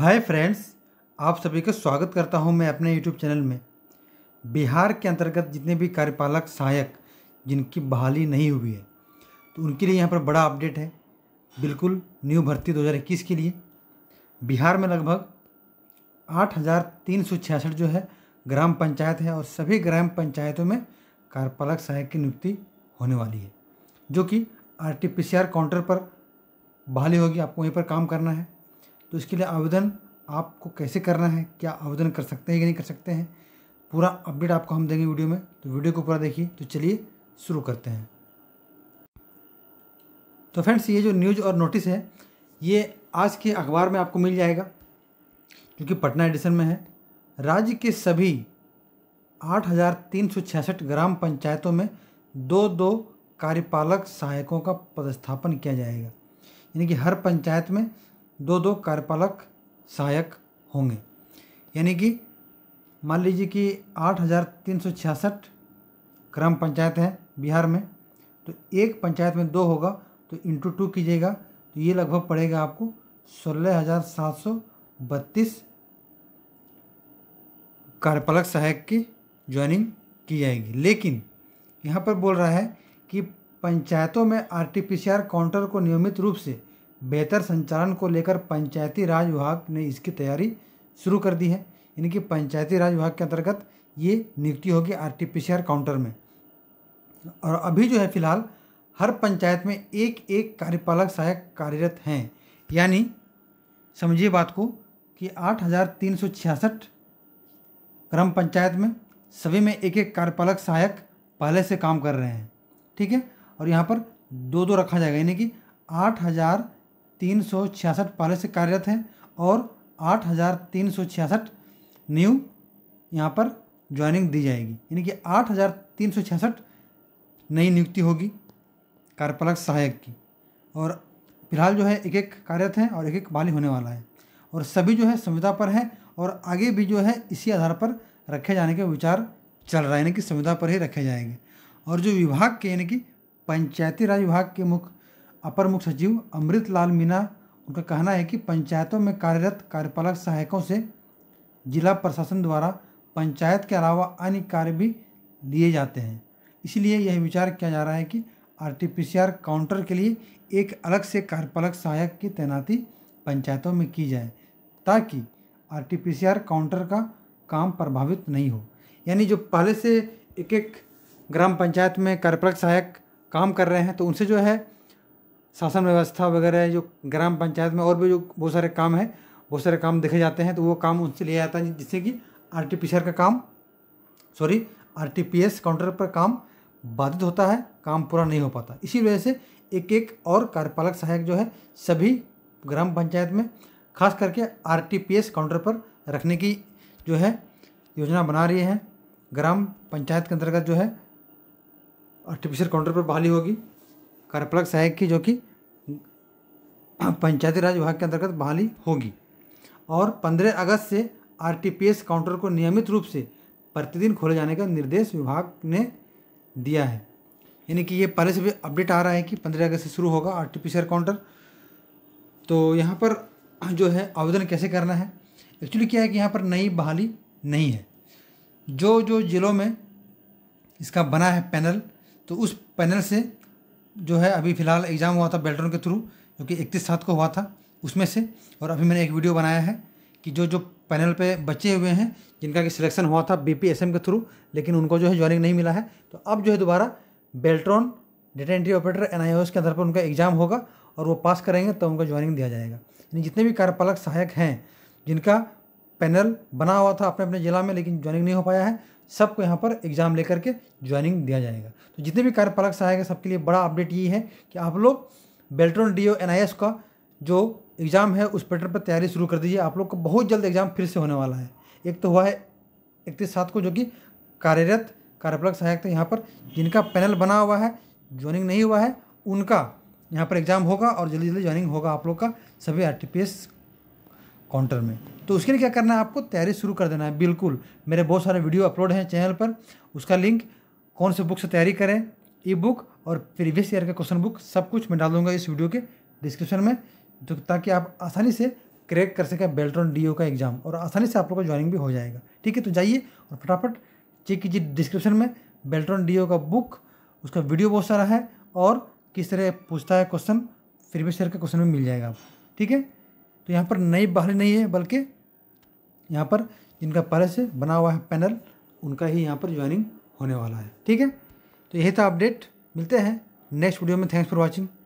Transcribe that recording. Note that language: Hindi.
हाय फ्रेंड्स आप सभी का स्वागत करता हूं मैं अपने यूट्यूब चैनल में बिहार के अंतर्गत जितने भी कार्यपालक सहायक जिनकी बहाली नहीं हुई है तो उनके लिए यहाँ पर बड़ा अपडेट है बिल्कुल न्यू भर्ती 2021 के लिए बिहार में लगभग आठ जो है ग्राम पंचायत है और सभी ग्राम पंचायतों में कार्यपालक सहायक की नियुक्ति होने वाली है जो कि आर टी काउंटर पर बहाली होगी आपको वहीं पर काम करना है तो इसके लिए आवेदन आपको कैसे करना है क्या आवेदन कर सकते हैं कि नहीं कर सकते हैं पूरा अपडेट आपको हम देंगे वीडियो में तो वीडियो को पूरा देखिए तो चलिए शुरू करते हैं तो फ्रेंड्स ये जो न्यूज़ और नोटिस है ये आज के अखबार में आपको मिल जाएगा क्योंकि पटना एडिशन में है राज्य के सभी आठ ग्राम पंचायतों में दो दो कार्यपालक सहायकों का पदस्थापन किया जाएगा यानी कि हर पंचायत में दो दो कार्यपालक सहायक होंगे यानी कि मान लीजिए कि आठ हज़ार तीन सौ छियासठ ग्राम पंचायत है बिहार में तो एक पंचायत में दो होगा तो इंटू टू कीजिएगा तो ये लगभग पड़ेगा आपको सोलह हज़ार सात सौ बत्तीस कार्यपालक सहायक की ज्वाइनिंग की जाएगी लेकिन यहाँ पर बोल रहा है कि पंचायतों में आरटीपीसीआर काउंटर को नियमित रूप से बेहतर संचालन को लेकर पंचायती राज विभाग ने इसकी तैयारी शुरू कर दी है यानी कि पंचायती राज विभाग के अंतर्गत ये नियुक्ति होगी आर टी पी काउंटर में और अभी जो है फिलहाल हर पंचायत में एक एक कार्यपालक सहायक कार्यरत हैं यानी समझिए बात को कि आठ हज़ार तीन सौ छियासठ ग्राम पंचायत में सभी में एक एक कार्यपालक सहायक पहले से काम कर रहे हैं ठीक है और यहाँ पर दो दो रखा जाएगा यानी कि आठ हज़ार तीन सौ छियासठ पहले से कार्यरत हैं और आठ हज़ार तीन सौ छियासठ न्यू यहाँ पर ज्वाइनिंग दी जाएगी यानी कि आठ हज़ार तीन सौ छियासठ नई नियुक्ति होगी कार्यपालक सहायक की और फिलहाल जो है एक एक कार्यरत हैं और एक एक बाली होने वाला है और सभी जो है संविदा पर हैं और आगे भी जो है इसी आधार पर रखे जाने के विचार चल रहा है यानी कि संविदा पर ही रखे जाएंगे और जो विभाग के यानी कि पंचायती राज विभाग के मुख्य अपर मुख्य सचिव अमृत लाल मीना उनका कहना है कि पंचायतों में कार्यरत कार्यपालक सहायकों से जिला प्रशासन द्वारा पंचायत के अलावा अन्य कार्य भी लिए जाते हैं इसलिए यह विचार किया जा रहा है कि आर काउंटर के लिए एक अलग से कार्यपालक सहायक की तैनाती पंचायतों में की जाए ताकि आर काउंटर का काम प्रभावित नहीं हो यानी जो पहले से एक एक ग्राम पंचायत में कार्यपालक सहायक काम कर रहे हैं तो उनसे जो है शासन व्यवस्था वगैरह जो ग्राम पंचायत में और भी जो बहुत सारे काम हैं बहुत सारे काम देखे जाते हैं तो वो काम उनसे लिया जाता है जिससे कि R T P C R का काम sorry R T P S counter पर काम बाधित होता है काम पूरा नहीं हो पाता इसी वजह से एक एक और कार्यपालक सहायक जो है सभी ग्राम पंचायत में खास करके R T P S counter पर रखने की जो है योजना बना रही है ग्राम पंचायत के अंतर्गत जो है आर टी आर काउंटर पर बहाली होगी करपलक्स सहायक की जो कि पंचायती राज विभाग के अंतर्गत बहाली होगी और 15 अगस्त से आरटीपीएस काउंटर को नियमित रूप से प्रतिदिन खोले जाने का निर्देश विभाग ने दिया है यानी कि ये पहले से भी अपडेट आ रहा है कि पंद्रह अगस्त से शुरू होगा आर टी काउंटर तो यहाँ पर जो है आवेदन कैसे करना है एक्चुअली क्या है कि यहाँ पर नई बहाली नहीं है जो जो ज़िलों में इसका बना है पैनल तो उस पैनल से जो है अभी फ़िलहाल एग्ज़ाम हुआ था बेल्टन के थ्रू जो कि इकतीस सात को हुआ था उसमें से और अभी मैंने एक वीडियो बनाया है कि जो जो पैनल पे बचे हुए हैं जिनका कि सिलेक्शन हुआ था बी के थ्रू लेकिन उनको जो है ज्वाइनिंग नहीं मिला है तो अब जो है दोबारा बेल्ट्रॉन डेटा एंट्री ऑपरेटर एन के आधार पर उनका एग्ज़ाम होगा और वो पास करेंगे तो उनको ज्वाइनिंग दिया जाएगा यानी जितने भी कार्यपालक सहायक हैं जिनका पैनल बना हुआ था अपने अपने ज़िला में लेकिन ज्वाइनिंग नहीं हो पाया है सबको यहाँ पर एग्ज़ाम लेकर के ज्वाइनिंग दिया जाएगा तो जितने भी कार्यपालक सहायक सबके लिए बड़ा अपडेट ये है कि आप लोग बेल्ट्रॉन डी ओ का जो एग्ज़ाम है उस पेटर पर तैयारी शुरू कर दीजिए आप लोग को बहुत जल्द एग्ज़ाम फिर से होने वाला है एक तो हुआ है इकतीस सात को जो कि कार्यरत कार्यपालक सहायक थे यहाँ पर जिनका पैनल बना हुआ है ज्वाइनिंग नहीं हुआ है उनका यहाँ पर एग्ज़ाम होगा और जल्दी जल्दी ज्वाइनिंग होगा आप लोग का सभी आर काउंटर में तो उसके लिए क्या करना है आपको तैयारी शुरू कर देना है बिल्कुल मेरे बहुत सारे वीडियो अपलोड हैं चैनल पर उसका लिंक कौन से बुक से तैयारी करें ई बुक और प्रीवियस ईयर का क्वेश्चन बुक सब कुछ मैं डाल दूंगा इस वीडियो के डिस्क्रिप्शन में तो ताकि आप आसानी से क्रैक कर सकें बेल्ट्रॉन डी का एग्ज़ाम और आसानी से आप लोग का ज्वाइनिंग भी हो जाएगा ठीक है तो जाइए और फटाफट चेक कीजिए डिस्क्रिप्शन में बेल्ट्रॉन डी का बुक उसका वीडियो बहुत सारा है और किस तरह पूछता है क्वेश्चन प्रीवियस ईयर के क्वेश्चन में मिल जाएगा आप ठीक है तो यहाँ पर नई बहाली नहीं है बल्कि यहाँ पर जिनका पहले से बना हुआ है पैनल उनका ही यहाँ पर ज्वाइनिंग होने वाला है ठीक है तो यही था अपडेट मिलते हैं नेक्स्ट वीडियो में थैंक्स फॉर वॉचिंग